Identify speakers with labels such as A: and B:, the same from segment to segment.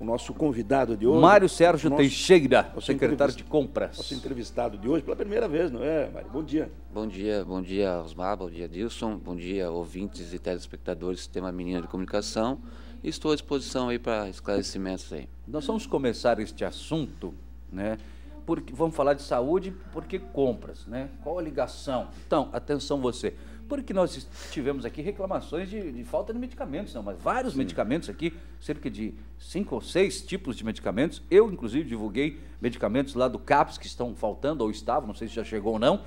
A: o nosso convidado de hoje. Mário Sérgio nosso, Teixeira, secretário de compras. Nosso entrevistado de hoje pela primeira vez, não é, Mário? Bom dia.
B: Bom dia, bom dia, Osmar, bom dia, Dilson, bom dia, ouvintes e telespectadores do Sistema Menina de Comunicação. Estou à disposição aí para
C: esclarecimentos aí. Nós vamos começar este assunto, né? Porque vamos falar de saúde, porque compras, né? Qual a ligação? Então, atenção você porque nós tivemos aqui reclamações de, de falta de medicamentos, não, mas vários Sim. medicamentos aqui, cerca de cinco ou seis tipos de medicamentos. Eu, inclusive, divulguei medicamentos lá do CAPS que estão faltando ou estavam, não sei se já chegou ou não.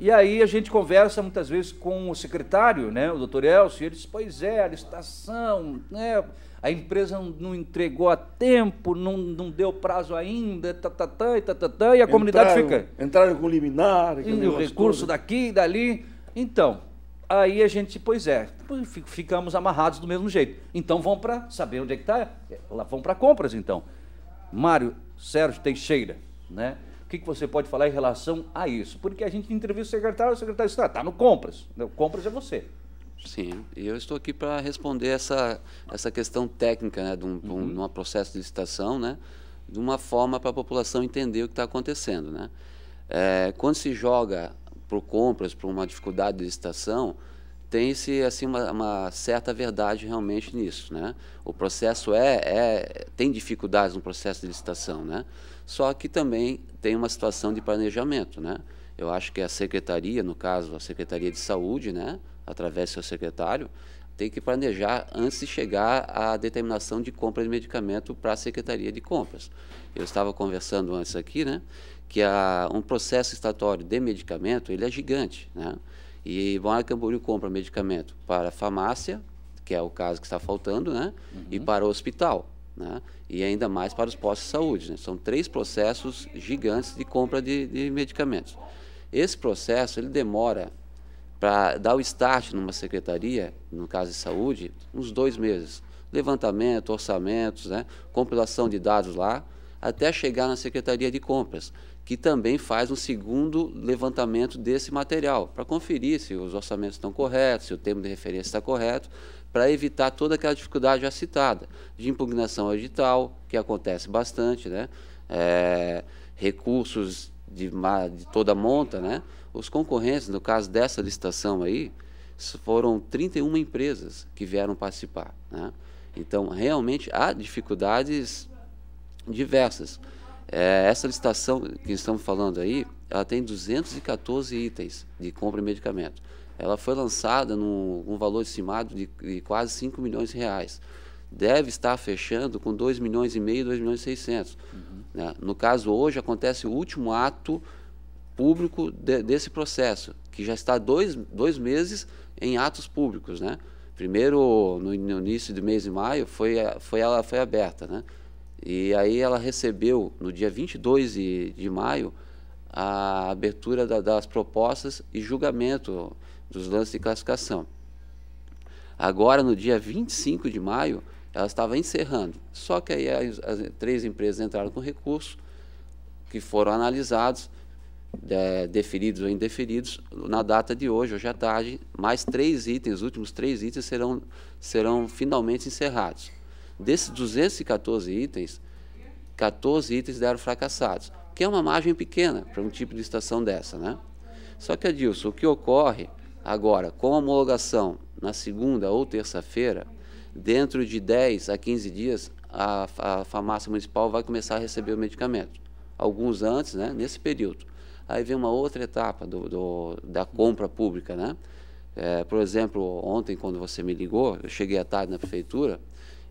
C: E aí a gente conversa muitas vezes com o secretário, né, o doutor Elcio, e ele diz, pois é, a licitação, né, a empresa não entregou a tempo, não, não deu prazo ainda, tatatã, tá, tatatã, tá, tá, e a entraram, comunidade fica... Entraram com
A: liminar...
C: E o recurso todo. daqui e dali. Então, Aí a gente, pois é, ficamos amarrados do mesmo jeito. Então vão para saber onde é que está, é, vão para compras então. Mário Sérgio Teixeira, né? O que, que, você pode falar em relação a isso? Porque a gente entrevista o secretário, o secretário está ah, tá no compras. Compras é você.
B: Sim, eu estou aqui para responder essa, essa questão técnica né, de um, uhum. um processo de licitação, né, de uma forma para a população entender o que está acontecendo. Né. É, quando se joga por compras, por uma dificuldade de licitação, tem-se assim uma, uma, certa verdade realmente nisso, né? O processo é, é, tem dificuldades no processo de licitação, né? Só que também tem uma situação de planejamento, né? Eu acho que a secretaria, no caso a secretaria de saúde, né, através do seu secretário, tem que planejar antes de chegar à determinação de compra de medicamento para a secretaria de compras. Eu estava conversando antes aqui, né? que a, um processo estatório de medicamento ele é gigante, né? E Bona Camboriú compra medicamento para a farmácia, que é o caso que está faltando, né? Uhum. E para o hospital, né? E ainda mais para os postos de saúde. Né? São três processos gigantes de compra de, de medicamentos. Esse processo ele demora para dar o start numa secretaria, no caso de saúde, uns dois meses. Levantamento, orçamentos, né? compilação de dados lá, até chegar na secretaria de compras que também faz um segundo levantamento desse material, para conferir se os orçamentos estão corretos, se o termo de referência está correto, para evitar toda aquela dificuldade já citada, de impugnação edital, que acontece bastante, né? É, recursos de, de toda monta, né? Os concorrentes, no caso dessa licitação aí, foram 31 empresas que vieram participar. Né? Então, realmente há dificuldades diversas. É, essa licitação que estamos falando aí, ela tem 214 itens de compra de medicamento. Ela foi lançada num um valor estimado de, de, quase 5 milhões de reais. Deve estar fechando com 2 milhões e meio, 2 milhões e 600. Uhum. Né? No caso, hoje acontece o último ato público de, desse processo, que já está dois, dois meses em atos públicos. Né? Primeiro, no, no início do mês de maio, foi, foi, ela foi aberta. Né? E aí ela recebeu, no dia 22 de, de maio, a abertura da, das propostas e julgamento dos lances de classificação. Agora, no dia 25 de maio, ela estava encerrando. Só que aí as, as três empresas entraram com recurso, que foram analisados, de, é, deferidos ou indeferidos, na data de hoje, hoje à tarde, mais três itens, os últimos três itens serão, serão finalmente encerrados. Desses 214 itens, 14 itens deram fracassados, que é uma margem pequena para um tipo de estação dessa. Né? Só que, Adilson, o que ocorre agora com a homologação na segunda ou terça-feira, dentro de 10 a 15 dias, a, a farmácia municipal vai começar a receber o medicamento. Alguns antes, né, nesse período. Aí vem uma outra etapa do, do da compra pública. Né? É, por exemplo, ontem, quando você me ligou, eu cheguei à tarde na prefeitura,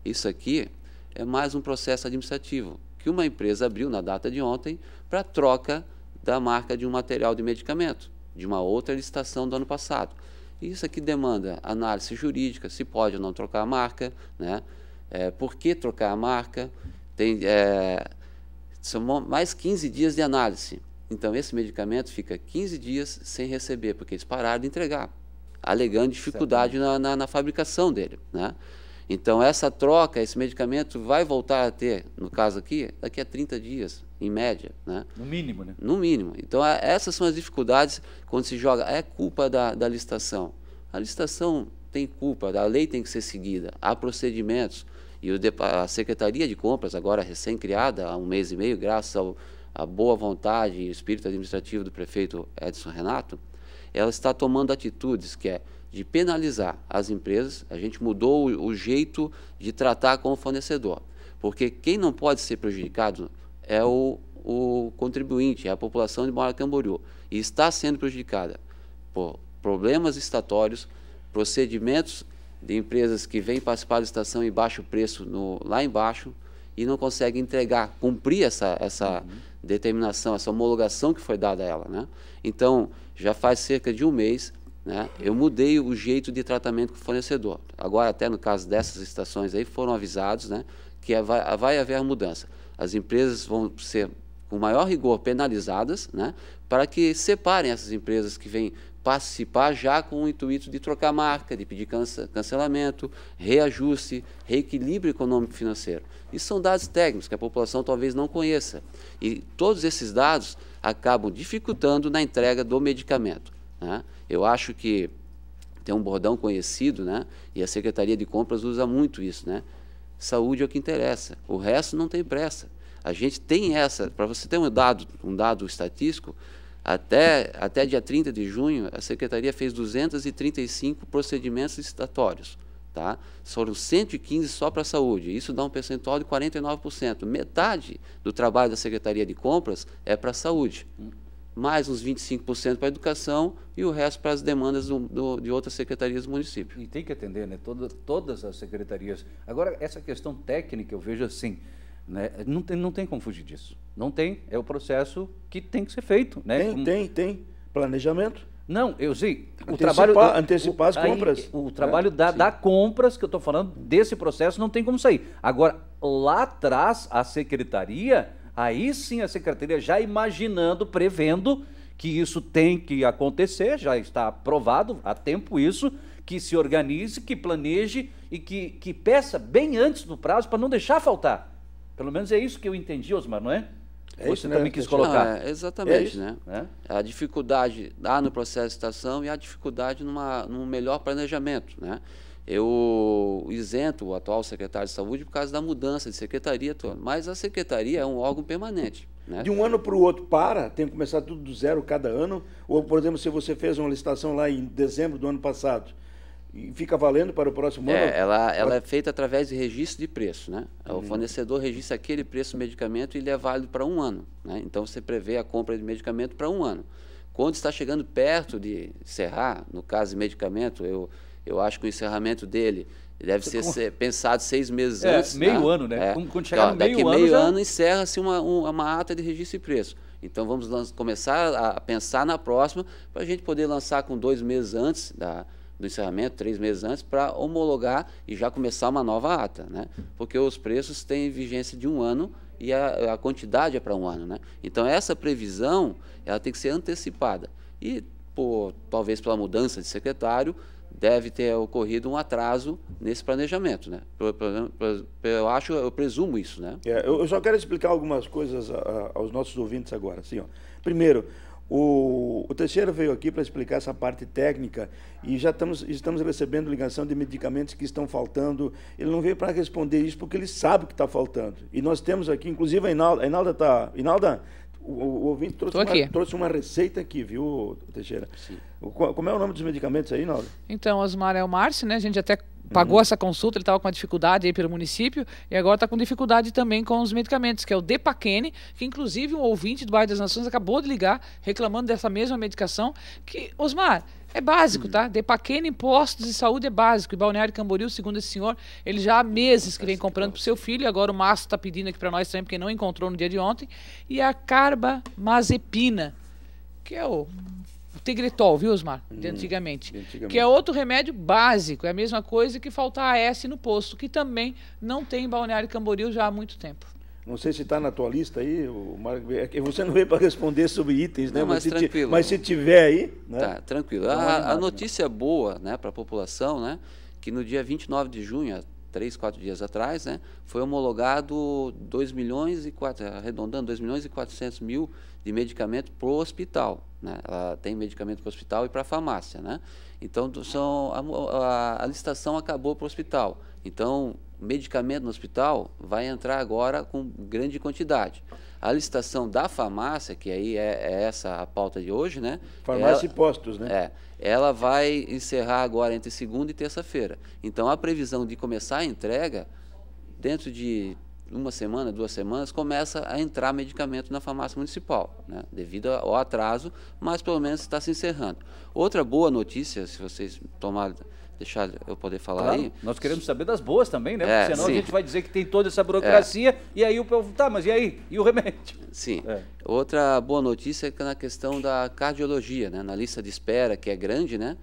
B: isso aqui é mais um processo administrativo que uma empresa abriu na data de ontem para troca da marca de um material de medicamento, de uma outra licitação do ano passado. Isso aqui demanda análise jurídica, se pode ou não trocar a marca, né? É, por que trocar a marca, tem, é, são mais 15 dias de análise. Então, esse medicamento fica 15 dias sem receber, porque eles pararam de entregar, alegando dificuldade na, na, na fabricação dele. Né? Então, essa troca, esse medicamento vai voltar a ter, no caso aqui, daqui a 30 dias, em média. Né? No mínimo, né? No mínimo. Então, é, essas são as dificuldades quando se joga. É culpa da, da licitação. A licitação tem culpa, a lei tem que ser seguida, há procedimentos. E o, a Secretaria de Compras, agora recém-criada, há um mês e meio, graças ao, à boa vontade e espírito administrativo do prefeito Edson Renato, ela está tomando atitudes que é de penalizar as empresas. A gente mudou o, o jeito de tratar com o fornecedor, porque quem não pode ser prejudicado é o, o contribuinte, é a população de Mora Camboriú e está sendo prejudicada por problemas estatórios, procedimentos de empresas que vêm participar da estação em baixo preço no, lá embaixo e não consegue entregar, cumprir essa, essa uhum. determinação, essa homologação que foi dada a ela. Né? Então, já faz cerca de um mês, né, eu mudei o jeito de tratamento com o fornecedor. Agora, até no caso dessas estações aí, foram avisados né, que é, vai, vai haver a mudança. As empresas vão ser com maior rigor penalizadas, né, para que separem essas empresas que vêm participar já com o intuito de trocar marca, de pedir cancelamento, reajuste, reequilíbrio econômico-financeiro. Isso são dados técnicos que a população talvez não conheça. E todos esses dados acabam dificultando na entrega do medicamento. Né? Eu acho que tem um bordão conhecido, né? e a Secretaria de Compras usa muito isso. Né? Saúde é o que interessa, o resto não tem pressa. A gente tem essa, para você ter um dado, um dado estatístico, até, até dia 30 de junho, a Secretaria fez 235 procedimentos licitatórios. Tá? Foram 115 só para a saúde. Isso dá um percentual de 49%. Metade do trabalho da Secretaria de Compras é para a saúde. Mais uns 25% para a educação e o resto para as demandas do, do, de outras secretarias do município.
C: E tem que atender, né? Toda, todas as secretarias. Agora, essa questão técnica, eu vejo assim, né? não, tem, não tem como fugir disso. Não tem. É o processo que tem que ser feito. Né? Tem, Como... tem, tem. Planejamento. Não, eu sei. O antecipar, trabalho. Antecipar as compras. Aí, o né? trabalho é, da, da, compras, que eu estou falando, desse processo não tem como sair. Agora, lá atrás, a secretaria, aí sim a secretaria já imaginando, prevendo que isso tem que acontecer, já está aprovado há tempo isso, que se organize, que planeje e que, que peça bem antes do prazo para não deixar faltar. Pelo menos é isso que eu entendi, Osmar, não é? É Você também né? quis colocar. Não, é, exatamente, é né?
B: É? A dificuldade dá no processo de licitação e a dificuldade numa, num melhor planejamento, né? Eu isento o atual secretário de saúde por causa da mudança de secretaria toda, mas a secretaria é um órgão permanente.
A: Né? De um ano para o outro para, tem que começar tudo do zero cada ano? Ou, por exemplo, se você fez uma licitação lá em dezembro do ano passado, e fica valendo para o próximo é, ano? É, ela, ela é
B: feita através de registro de preço. Né? É, uhum. O fornecedor registra aquele preço do medicamento e ele é válido para um ano. Né? Então você prevê a compra de medicamento para um ano. Quando está chegando perto de encerrar, no caso de medicamento, eu, eu acho que o encerramento dele deve ser, Como... ser pensado seis meses é, antes. Meio né? ano, né? É. Quando então, chegar então, no meio daqui ano. meio já... ano encerra-se uma, uma ata de registro de preço. Então vamos começar a pensar na próxima para a gente poder lançar com dois meses antes da, do encerramento, três meses antes, para homologar e já começar uma nova ata, né? porque os preços têm vigência de um ano e a, a quantidade é para um ano. Né? Então, essa previsão ela tem que ser antecipada. E, por, talvez pela mudança de secretário, deve ter ocorrido um atraso nesse planejamento, né? Eu acho, eu presumo isso,
A: né? É, eu só quero explicar algumas coisas a, a, aos nossos ouvintes agora, assim, ó. Primeiro, o, o Teixeira veio aqui para explicar essa parte técnica e já estamos, estamos recebendo ligação de medicamentos que estão faltando. Ele não veio para responder isso porque ele sabe o que está faltando. E nós temos aqui, inclusive a Inalda, a Inalda está. Inalda, o, o ouvinte trouxe uma, trouxe uma, receita aqui, viu, Teixeira? Sim. O, como é o nome dos medicamentos aí, Inalda?
C: Então, Osmar é o Márcio, né? A gente até pagou uhum. essa consulta, ele estava com uma dificuldade aí pelo município e agora está com dificuldade também com os medicamentos, que é o Depakene, que inclusive um ouvinte do Bairro das Nações acabou de ligar reclamando dessa mesma medicação, que, Osmar, é básico, tá? Depaquene em postos de saúde é básico. E Balneário Camboriú, segundo esse senhor, ele já há meses que vem comprando para o seu filho. E agora o Márcio está pedindo aqui para nós também, porque não encontrou no dia de ontem. E a carbamazepina, que é o Tigretol, viu, Osmar? De antigamente. Hum, antigamente. Que é outro remédio básico, é a mesma coisa que faltar AS no posto, que também não tem em Balneário Camboriú já há muito tempo.
A: Não sei se está na tua lista aí, o Marco. É você não veio para responder sobre itens, né? mas, mas, tranquilo. Se, mas se tiver aí. Né? Tá,
B: tranquilo. A, a né? notícia é boa né, para a população, né? Que no dia 29 de junho, três, quatro dias atrás, né, foi homologado 2 milhões e quatro, arredondando 2 milhões e 400 mil de medicamento para o hospital. Né? Ela tem medicamento para o hospital e para a farmácia. Né? Então, são, a, a, a licitação acabou para o hospital. Então, medicamento no hospital vai entrar agora com grande quantidade. A licitação da farmácia, que aí é, é essa a pauta de hoje, né? Farmácia ela, e
A: postos, né? É.
B: Ela vai encerrar agora entre segunda e terça-feira. Então, a previsão de começar a entrega dentro de uma semana, duas semanas, começa a entrar medicamento na farmácia municipal, né? devido ao atraso, mas pelo menos está se encerrando. Outra boa notícia, se vocês tomarem deixar
C: eu poder falar claro, aí. Nós queremos saber das boas também, né? Porque é, senão sim. a gente vai dizer que tem toda essa burocracia é. e aí o povo, tá, mas e aí? E o remédio?
B: Sim. É. Outra boa notícia é que na questão da cardiologia, né? Na lista de espera, que é grande, né?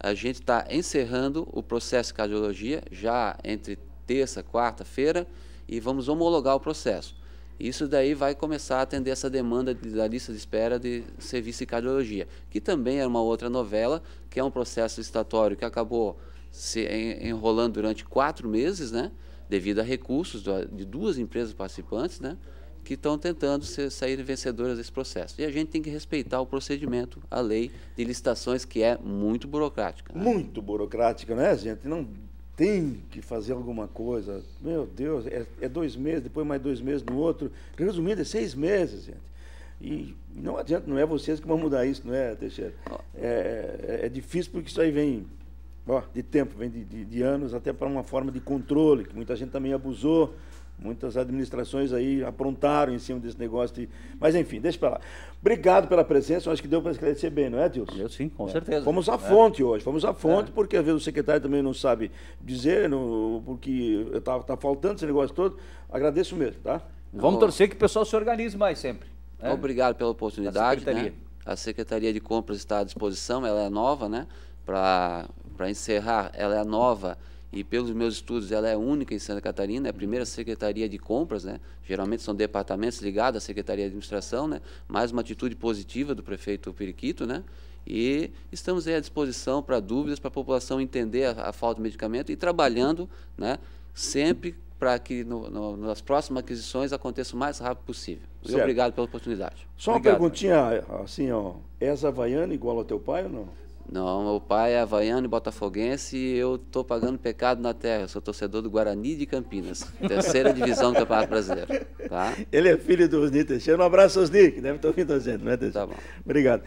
B: A gente está encerrando o processo de cardiologia já entre terça, quarta-feira e vamos homologar o processo. Isso daí vai começar a atender essa demanda da lista de espera de serviço de cardiologia, que também é uma outra novela, que é um processo estatório que acabou se enrolando durante quatro meses, né, devido a recursos de duas empresas participantes, né, que estão tentando ser, sair vencedoras desse processo. E a gente tem que respeitar o procedimento, a lei de licitações, que é muito burocrática.
A: Né? Muito burocrática, né, gente? Não tem que fazer alguma coisa. Meu Deus, é, é, dois meses, depois mais dois meses no outro. Resumindo, é seis meses, gente. E não adianta, não é vocês que vão mudar isso, não é, Teixeira? É, é, é difícil porque isso aí vem ó, de tempo, vem de, de, de anos, até para uma forma de controle, que muita gente também abusou Muitas administrações aí aprontaram em cima desse negócio. De... Mas, enfim, deixa para lá. Obrigado pela presença. acho que deu para esclarecer bem, não é, Deus? Eu sim, com é. certeza. Fomos à é. fonte é. hoje. Fomos à fonte, é. porque às vezes o secretário também não sabe dizer, não, porque está tá faltando esse negócio todo. Agradeço mesmo, tá? Vamos torcer que o pessoal se organize mais sempre. Né?
B: Obrigado pela oportunidade. Né? Secretaria. Né? A Secretaria de Compras está à disposição, ela é nova, né? Para encerrar, ela é nova e pelos meus estudos ela é única em Santa Catarina, é a uhum. primeira secretaria de compras, né? geralmente são departamentos ligados à Secretaria de Administração, né? mais uma atitude positiva do prefeito Periquito, né? e estamos à disposição para dúvidas, para a população entender a, a, falta de medicamento e trabalhando né? sempre para que no, no, nas próximas aquisições aconteça o mais rápido possível. obrigado pela oportunidade.
A: Só obrigado. uma perguntinha, assim, ó, é havaiana igual ao teu pai ou não?
B: Não, meu pai é havaiano e botafoguense e eu estou pagando pecado na terra. Eu sou torcedor do Guarani de Campinas, terceira divisão do Campeonato Brasileiro.
A: Tá? Ele é filho do Osni Teixeira. Um abraço, Osni, que deve estar ouvindo a gente, é? Teixeira? Tá bom. Obrigado.